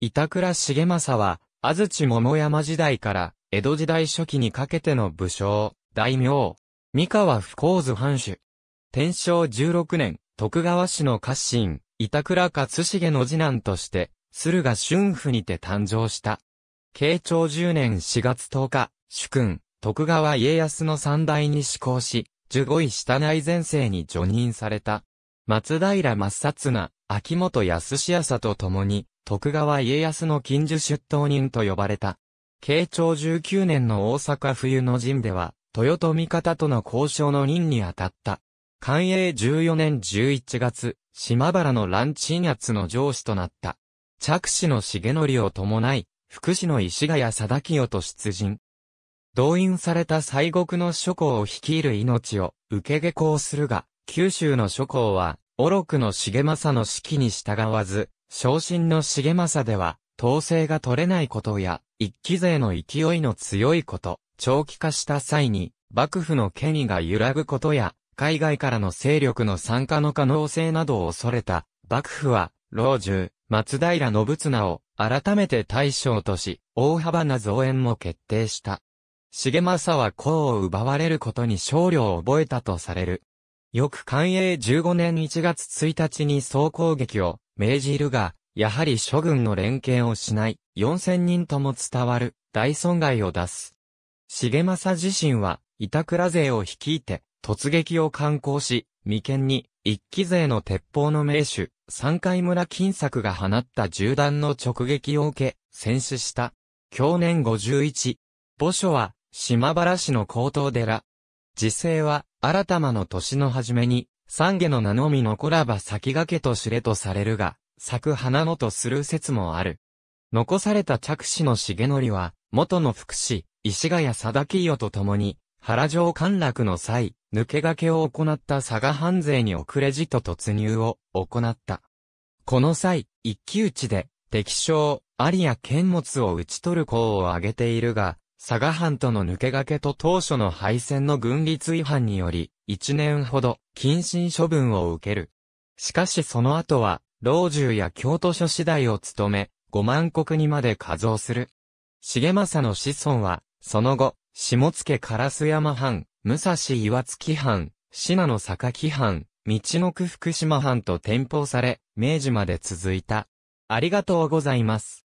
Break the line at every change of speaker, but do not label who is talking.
板倉重政は、安土桃山時代から江戸時代初期にかけての武将、大名、三河不幸図藩主。天正16年、徳川氏の家臣、板倉勝重の次男として、駿河春府にて誕生した。慶長10年4月10日、主君、徳川家康の三代に志向し、十五位下内前世に除任された。松平正綱、秋元康康と共に、徳川家康の近所出頭人と呼ばれた。慶長19年の大阪冬の陣では、豊臣方との交渉の任に当たった。寛永14年11月、島原の乱鎮圧の上司となった。着手の重則を伴い、福祉の石谷貞清と出陣。動員された西国の諸侯を率いる命を受け下校するが、九州の諸侯は、愚くの重政の指揮に従わず、昇進の重政では、統制が取れないことや、一期勢の勢いの強いこと、長期化した際に、幕府の権威が揺らぐことや、海外からの勢力の参加の可能性などを恐れた、幕府は、老中、松平信綱を、改めて大将とし、大幅な増援も決定した。重政は功を奪われることに勝利を覚えたとされる。翌寛永15年1月1日に総攻撃を命じるが、やはり諸軍の連携をしない、4000人とも伝わる大損害を出す。重政自身は、板倉勢を率いて、突撃を観光し、眉間に、一騎勢の鉄砲の名手、三階村金作が放った銃弾の直撃を受け、戦死した。去年51。墓所は、島原市の高等寺。時勢は、新玉の年の初めに、三下の名のみ残らば先駆けと知れとされるが、咲く花のとする説もある。残された着手の重則は、元の福祉、石ヶ谷貞清と共に、原城陥落の際、抜け駆けを行った佐賀藩勢に遅れじと突入を行った。この際、一騎打ちで、敵将、有谷剣物を討ち取る功を挙げているが、佐賀藩との抜け駆けと当初の敗戦の軍律違反により、1年ほど、謹慎処分を受ける。しかしその後は、老中や京都諸次第を務め、5万国にまで加増する。重政の子孫は、その後、下野烏山藩、武蔵岩月藩、信濃木藩、道の区福島藩と転封され、明治まで続いた。ありがとうございます。